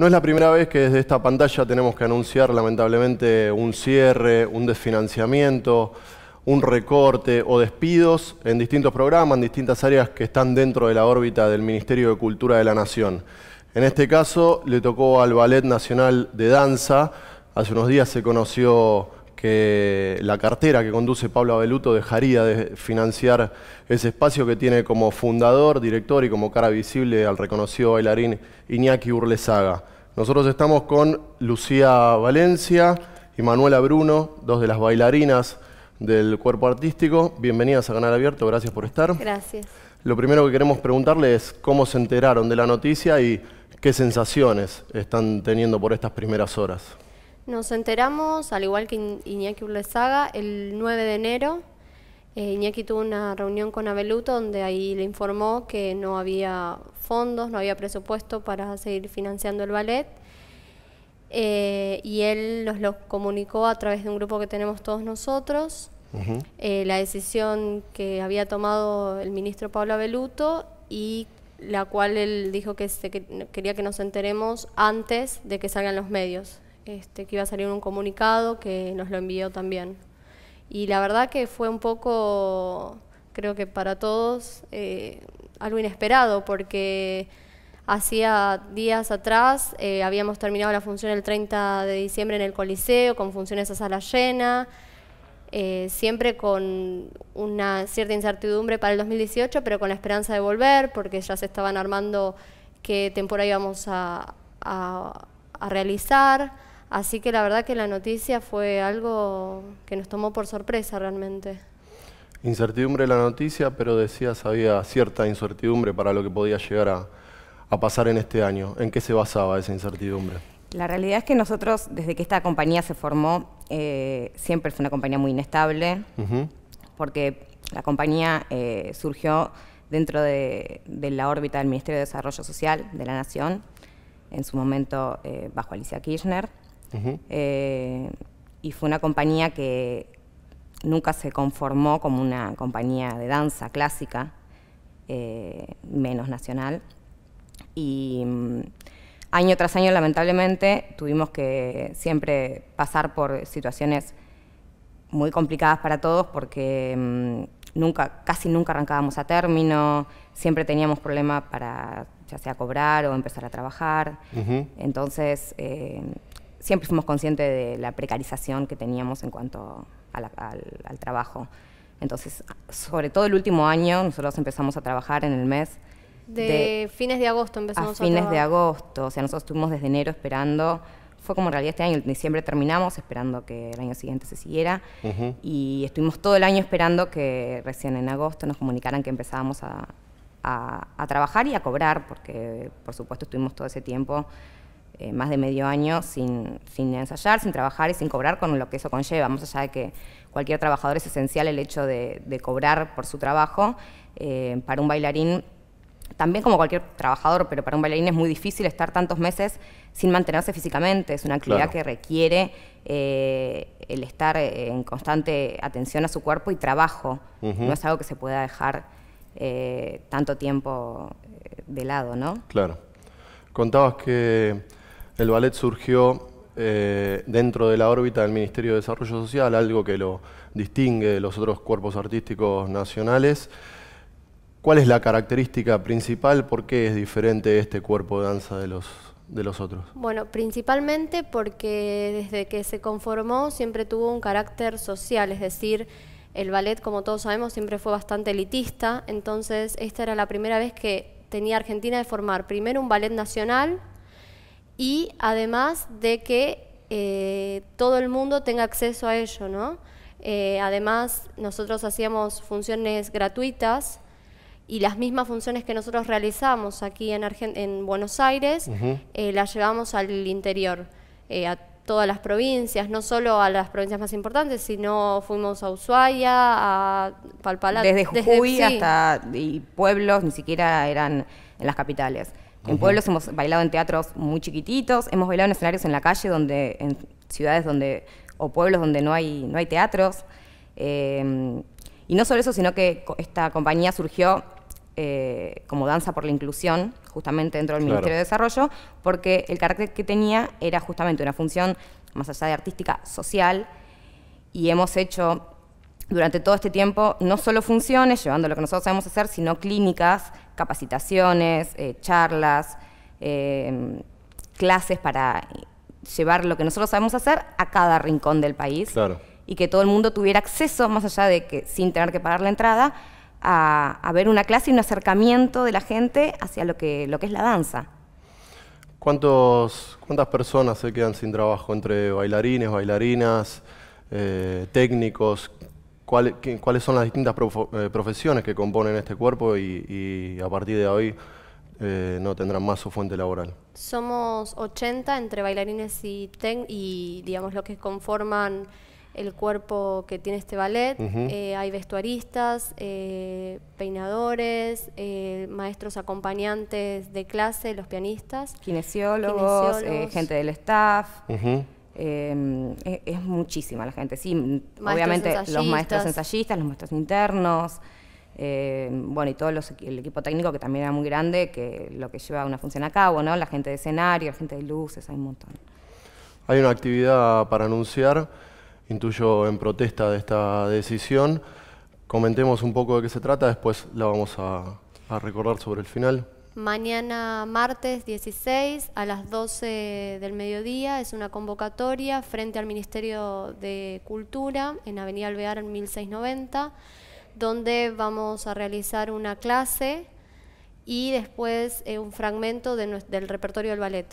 No es la primera vez que desde esta pantalla tenemos que anunciar lamentablemente un cierre, un desfinanciamiento, un recorte o despidos en distintos programas, en distintas áreas que están dentro de la órbita del Ministerio de Cultura de la Nación. En este caso le tocó al Ballet Nacional de Danza. Hace unos días se conoció que la cartera que conduce Pablo Abeluto dejaría de financiar ese espacio que tiene como fundador, director y como cara visible al reconocido bailarín Iñaki Urlezaga. Nosotros estamos con Lucía Valencia y Manuela Bruno, dos de las bailarinas del cuerpo artístico. Bienvenidas a Canal Abierto, gracias por estar. Gracias. Lo primero que queremos preguntarle es cómo se enteraron de la noticia y qué sensaciones están teniendo por estas primeras horas. Nos enteramos, al igual que Iñaki Urlesaga, el 9 de enero. Eh, Iñaki tuvo una reunión con Abeluto donde ahí le informó que no había fondos, no había presupuesto para seguir financiando el ballet. Eh, y él nos lo comunicó a través de un grupo que tenemos todos nosotros. Eh, la decisión que había tomado el ministro Pablo Abeluto y la cual él dijo que quería que nos enteremos antes de que salgan los medios. Este, que iba a salir un comunicado que nos lo envió también. Y la verdad que fue un poco, creo que para todos, eh, algo inesperado, porque hacía días atrás eh, habíamos terminado la función el 30 de diciembre en el Coliseo, con funciones a sala llena, eh, siempre con una cierta incertidumbre para el 2018, pero con la esperanza de volver, porque ya se estaban armando qué temporada íbamos a realizar. Así que la verdad que la noticia fue algo que nos tomó por sorpresa realmente. Incertidumbre la noticia, pero decías había cierta incertidumbre para lo que podía llegar a, pasar en este año. ¿En qué se basaba esa incertidumbre? La realidad es que nosotros, desde que esta compañía se formó, eh, siempre fue una compañía muy inestable, porque la compañía eh, surgió dentro de, la órbita del Ministerio de Desarrollo Social de la Nación, en su momento eh, bajo Alicia Kirchner. Eh, y fue una compañía que nunca se conformó como una compañía de danza clásica, eh, menos nacional. Y mm, año tras año, lamentablemente, tuvimos que siempre pasar por situaciones muy complicadas para todos porque mm, nunca, casi nunca arrancábamos a término, siempre teníamos problemas para ya sea cobrar o empezar a trabajar. Entonces, eh, siempre fuimos conscientes de la precarización que teníamos en cuanto al, trabajo. Entonces, sobre todo el último año, nosotros empezamos a trabajar en el mes. De, fines de agosto empezamos a, a fines de agosto, o sea, nosotros estuvimos desde enero esperando. Fue como en realidad este año, en diciembre terminamos, esperando que el año siguiente se siguiera. Y estuvimos todo el año esperando que recién en agosto nos comunicaran que empezábamos a trabajar y a cobrar, porque por supuesto estuvimos todo ese tiempo eh, más de medio año sin, ensayar, sin trabajar y sin cobrar con lo que eso conlleva. Más allá de que cualquier trabajador es esencial el hecho de, cobrar por su trabajo, eh, para un bailarín también como cualquier trabajador, pero para un bailarín es muy difícil estar tantos meses sin mantenerse físicamente. Es una actividad que requiere eh, el estar en constante atención a su cuerpo y trabajo. No es algo que se pueda dejar tanto tiempo de lado, ¿no? Claro. Contabas que el ballet surgió eh, dentro de la órbita del Ministerio de Desarrollo Social, algo que lo distingue de los otros cuerpos artísticos nacionales. ¿Cuál es la característica principal? ¿Por qué es diferente este cuerpo de danza de los, de los otros? Bueno, principalmente porque desde que se conformó siempre tuvo un carácter social, es decir, el ballet, como todos sabemos, siempre fue bastante elitista, entonces esta era la primera vez que tenía Argentina de formar primero un ballet nacional y además de que eh, todo el mundo tenga acceso a ello, ¿no? Eh, además, nosotros hacíamos funciones gratuitas y las mismas funciones que nosotros realizamos aquí en, en Buenos Aires eh, las llevamos al interior, a todas las provincias, no solo a las provincias más importantes, sino fuimos a Ushuaia, a Palpalá. Desde Jujuy hasta y pueblos, ni siquiera eran en las capitales. En pueblos hemos bailado en teatros muy chiquititos, hemos bailado en escenarios en la calle, donde, en ciudades donde, o pueblos donde no hay, no hay teatros. Eh, y no solo eso, sino que esta compañía surgió eh, como Danza por la Inclusión, justamente dentro del Ministerio de Desarrollo, porque el carácter que tenía era justamente una función, más allá de artística, social, y hemos hecho durante todo este tiempo no solo funciones, llevando lo que nosotros sabemos hacer, sino clínicas capacitaciones, eh, charlas, eh, clases para llevar lo que nosotros sabemos hacer a cada rincón del país. Y que todo el mundo tuviera acceso, más allá de que sin tener que pagar la entrada, a, ver una clase y un acercamiento de la gente hacia lo que, lo que es la danza. ¿Cuántos, ¿Cuántas personas se quedan sin trabajo entre bailarines, bailarinas, eh, técnicos? cuáles son las distintas eh, profesiones que componen este cuerpo y, a partir de hoy eh, no tendrán más su fuente laboral. Somos 80 entre bailarines y, y digamos lo que conforman el cuerpo que tiene este ballet. Eh, hay vestuaristas, peinadores, maestros acompañantes de clase, los pianistas. Kinesiólogos, gente del staff. Em, e, es, muchísima la gente, sí, obviamente los maestros ensayistas, los maestros internos, em, bueno, y todo el equipo técnico que también era muy grande, que lo que lleva una función a cabo, La gente de escenario, la gente de luces, hay un montón. Hay una actividad para anunciar, intuyo en protesta de esta decisión. Comentemos un poco de qué se trata, después la vamos a recordar sobre el final. Mañana martes 16 a las 12 del mediodía es una convocatoria frente al Ministerio de Cultura en Avenida Alvear en 1690, donde vamos a realizar una clase y después eh, un fragmento del repertorio del ballet.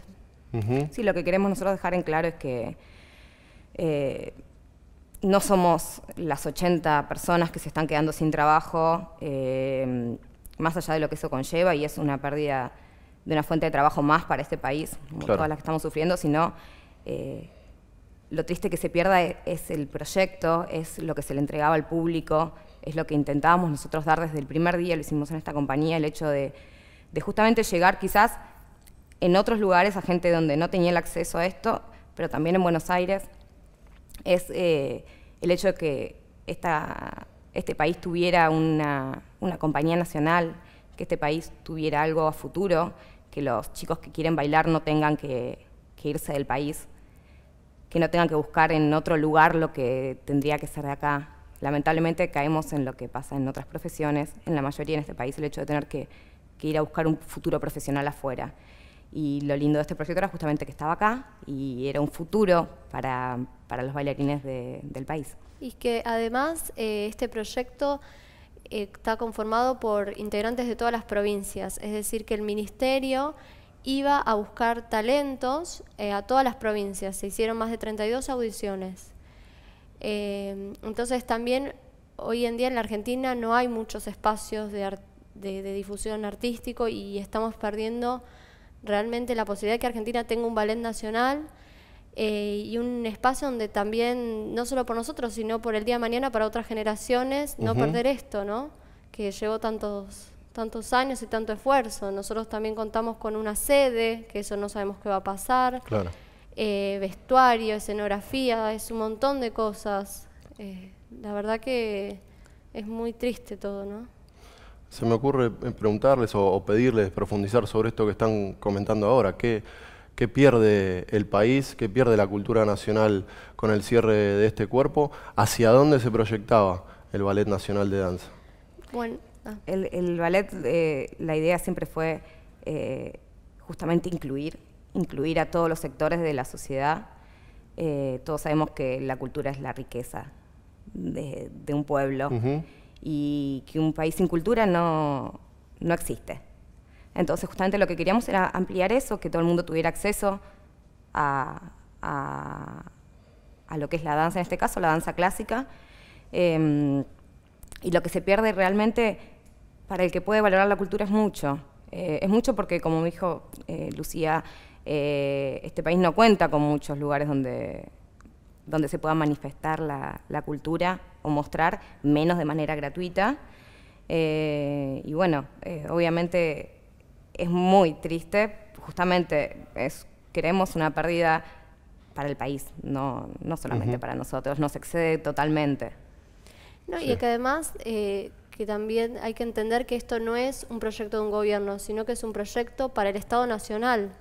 Sí, lo que queremos nosotros dejar en claro es que eh, no somos las 80 personas que se están quedando sin trabajo. Eh, más allá de lo que eso conlleva y es una pérdida de una fuente de trabajo más para este país, como todas las que estamos sufriendo, sino eh, lo triste que se pierda es, el proyecto, es lo que se le entregaba al público, es lo que intentábamos nosotros dar desde el primer día, lo hicimos en esta compañía, el hecho de, justamente llegar quizás en otros lugares a gente donde no tenía el acceso a esto, pero también en Buenos Aires, es eh, el hecho de que esta este país tuviera una, compañía nacional, que este país tuviera algo a futuro, que los chicos que quieren bailar no tengan que, irse del país, que no tengan que buscar en otro lugar lo que tendría que ser de acá. Lamentablemente caemos en lo que pasa en otras profesiones, en la mayoría en este país, el hecho de tener que ir a buscar un futuro profesional afuera. Y lo lindo de este proyecto era justamente que estaba acá y era un futuro para, para los bailarines del país. Y que además eh, este proyecto eh, está conformado por integrantes de todas las provincias, es decir, que el ministerio iba a buscar talentos eh, a todas las provincias, se hicieron más de 32 audiciones. entonces también hoy en día en la Argentina no hay muchos espacios de, de, de difusión artístico y estamos perdiendo realmente la posibilidad de que Argentina tenga un ballet nacional eh, y un espacio donde también, no solo por nosotros, sino por el día de mañana para otras generaciones, no perder esto, ¿no? Que llevó tantos, tantos años y tanto esfuerzo. Nosotros también contamos con una sede, que eso no sabemos qué va a pasar. Claro. Eh, vestuario, escenografía, es un montón de cosas. Eh, la verdad que es muy triste todo, ¿no? Se me ocurre preguntarles o, pedirles profundizar sobre esto que están comentando ahora. ¿Qué, pierde el país, qué pierde la cultura nacional con el cierre de este cuerpo, hacia dónde se proyectaba el Ballet Nacional de Danza. Bueno, ah. Ah. el, ballet, eh, la idea siempre fue eh, justamente incluir, incluir a todos los sectores de la sociedad. Eh, todos sabemos que la cultura es la riqueza de, un pueblo y que un país sin cultura no, existe. Entonces justamente lo que queríamos era ampliar eso, que todo el mundo tuviera acceso a, lo que es la danza en este caso, la danza clásica. Em, y lo que se pierde realmente para el que puede valorar la cultura es mucho. Eh, es mucho porque, como dijo eh, Lucía, eh, este país no cuenta con muchos lugares donde donde se pueda manifestar la, cultura o mostrar, menos de manera gratuita. Eh, y bueno, eh, obviamente es muy triste, justamente es, creemos una pérdida para el país, no, solamente para nosotros, nos excede totalmente. No, y que además eh, que también hay que entender que esto no es un proyecto de un gobierno, sino que es un proyecto para el Estado Nacional.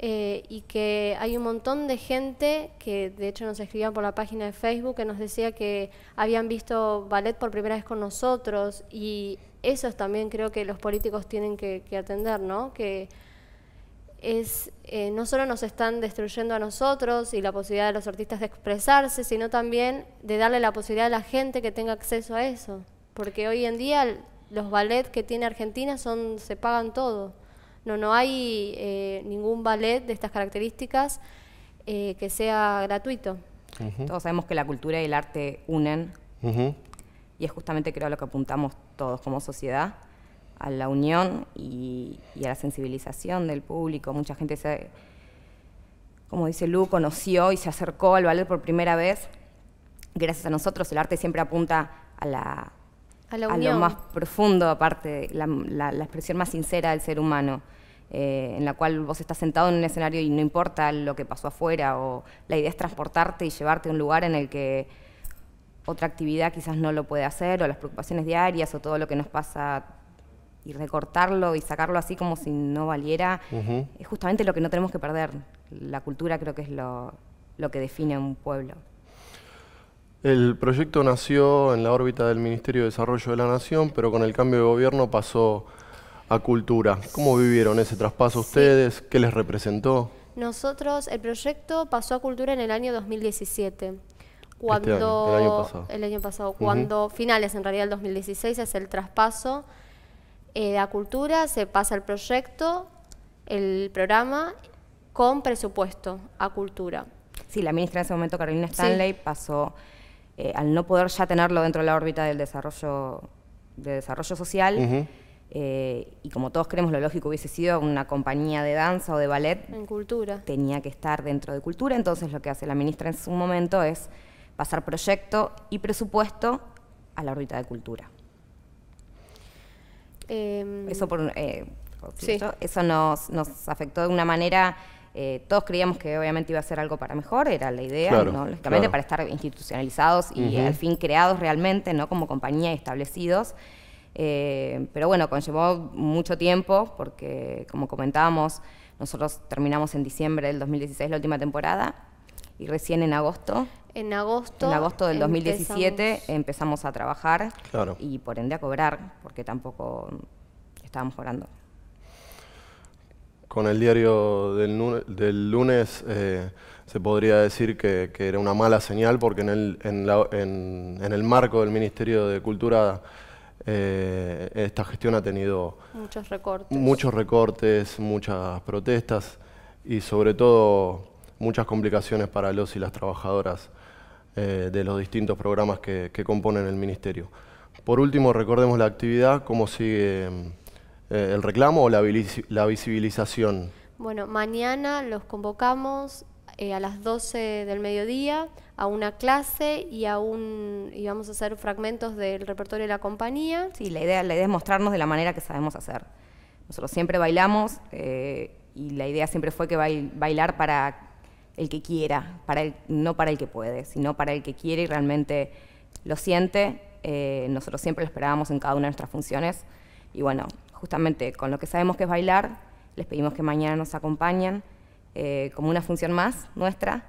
Eh, y que hay un montón de gente que de hecho nos escribían por la página de Facebook que nos decía que habían visto ballet por primera vez con nosotros y eso también creo que los políticos tienen que, atender, ¿no? Que es, eh, no solo nos están destruyendo a nosotros y la posibilidad de los artistas de expresarse, sino también de darle la posibilidad a la gente que tenga acceso a eso. Porque hoy en día los ballet que tiene Argentina son, se pagan todo. No, no hay eh, ningún ballet de estas características eh, que sea gratuito. Todos sabemos que la cultura y el arte unen y es justamente creo a lo que apuntamos todos como sociedad, a la unión y, a la sensibilización del público. Mucha gente se, como dice Lu, conoció y se acercó al ballet por primera vez. Gracias a nosotros el arte siempre apunta a la a, lo más profundo, aparte, la, la, expresión más sincera del ser humano. Eh, en la cual vos estás sentado en un escenario y no importa lo que pasó afuera, o la idea es transportarte y llevarte a un lugar en el que otra actividad quizás no lo puede hacer, o las preocupaciones diarias, o todo lo que nos pasa, y recortarlo y sacarlo así como si no valiera, es justamente lo que no tenemos que perder. La cultura creo que es lo, lo que define un pueblo. El proyecto nació en la órbita del Ministerio de Desarrollo de la Nación, pero con el cambio de gobierno pasó a Cultura. ¿Cómo vivieron ese traspaso ustedes? ¿Qué les representó? Nosotros, el proyecto pasó a Cultura en el año 2017. Este cuando, el año pasado. El año pasado, cuando finales en realidad el 2016 es el traspaso eh, a Cultura, se pasa el proyecto, el programa con presupuesto a Cultura. Sí, la ministra en ese momento, Carolina Stanley, pasó, eh, al no poder ya tenerlo dentro de la órbita del desarrollo, de desarrollo social, eh, y como todos creemos, lo lógico hubiese sido una compañía de danza o de ballet. En cultura. Tenía que estar dentro de cultura, entonces lo que hace la ministra en su momento es pasar proyecto y presupuesto a la órbita de cultura. Em, eso eh, nos, afectó de una manera. Eh, todos creíamos que obviamente iba a ser algo para mejor, era la idea, lógicamente para estar institucionalizados y al fin creados realmente, no como compañía establecidos. Eh, pero bueno, conllevó mucho tiempo porque, como comentábamos, nosotros terminamos en diciembre del 2016 la última temporada y recién en agosto. En agosto. En agosto del 2017 empezamos a trabajar y por ende a cobrar porque tampoco estábamos cobrando. Con el diario del lunes, eh, se podría decir que, era una mala señal porque en en el marco del Ministerio de Cultura eh, esta gestión ha tenido muchos recortes. muchas protestas y sobre todo muchas complicaciones para los y las trabajadoras eh, de los distintos programas que, componen el Ministerio. Por último, recordemos la actividad, cómo sigue eh, el reclamo o la visibilización. Bueno, mañana los convocamos eh, a las 12 del mediodía a una clase y a un y vamos a hacer fragmentos del repertorio de la compañía. Sí, la idea, la idea es mostrarnos de la manera que sabemos hacer. Nosotros siempre bailamos eh, y la idea siempre fue que bailar para el que quiera, para el, no para el que puede, sino para el que quiere y realmente lo siente. Eh, nosotros siempre lo esperábamos en cada una de nuestras funciones y bueno, justamente con lo que sabemos que es bailar, les pedimos que mañana nos acompañen. Eh, como una función más nuestra,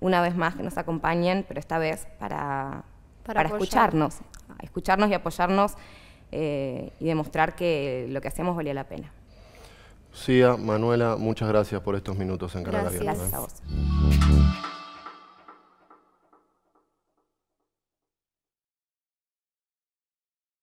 una vez más que nos acompañen, pero esta vez para, para, escucharnos, escucharnos y apoyarnos eh, y demostrar que lo que hacemos valía la pena. Sí, Manuela, muchas gracias por estos minutos en Canal ¿eh? Gracias a vos.